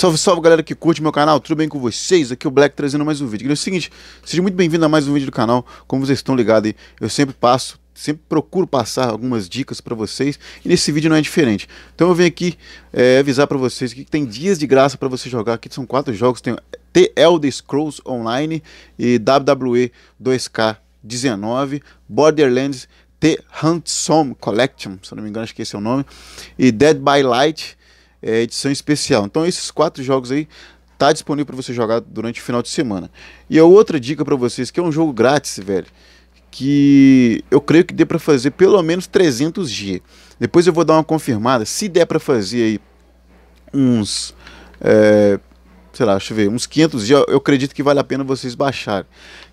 Salve, salve galera que curte meu canal, tudo bem com vocês? Aqui é o Black trazendo mais um vídeo. é o seguinte, seja muito bem-vindo a mais um vídeo do canal. Como vocês estão ligados aí, eu sempre passo, sempre procuro passar algumas dicas para vocês. E nesse vídeo não é diferente. Então eu vim aqui é, avisar para vocês que tem dias de graça para você jogar. Aqui são quatro jogos, tem The Elder Scrolls Online e WWE 2K19, Borderlands The Handsome Collection, se não me engano acho que esse é o nome, e Dead by Light é, edição especial. Então esses quatro jogos aí tá disponível para você jogar durante o final de semana. E a outra dica para vocês que é um jogo grátis, velho, que eu creio que dê para fazer pelo menos 300 G. Depois eu vou dar uma confirmada, se der para fazer aí uns é, sei lá, deixa eu ver, uns 500 G, eu acredito que vale a pena vocês baixarem,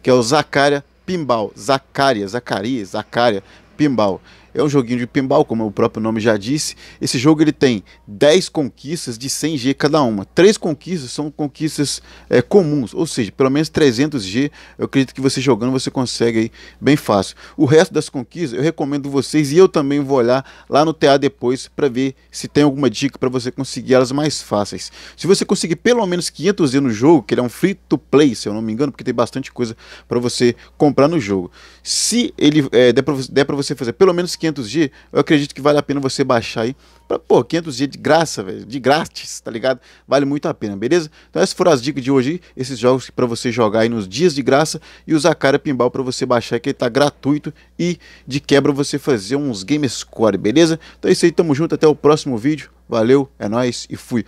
que é o Zacaria Pimbal, Zacaria, Zacaria, Zacaria Pimbal. É um joguinho de pinball, como o próprio nome já disse. Esse jogo ele tem 10 conquistas de 100 G cada uma. Três conquistas são conquistas é, comuns, ou seja, pelo menos 300 G. Eu acredito que você jogando você consegue aí bem fácil. O resto das conquistas eu recomendo vocês e eu também vou olhar lá no TA depois para ver se tem alguma dica para você conseguir elas mais fáceis. Se você conseguir pelo menos 500 G no jogo, que ele é um free to play, se eu não me engano, porque tem bastante coisa para você comprar no jogo. Se ele é, der para você fazer pelo menos 500 500 dias. eu acredito que vale a pena você baixar aí. Pra, pô, 500 dias de graça, velho, de grátis, tá ligado? Vale muito a pena, beleza? Então essas foram as dicas de hoje, esses jogos para você jogar aí nos dias de graça e usar cara pinball para você baixar que ele tá gratuito e de quebra você fazer uns game score, beleza? Então é isso aí, tamo junto, até o próximo vídeo. Valeu, é nós e fui.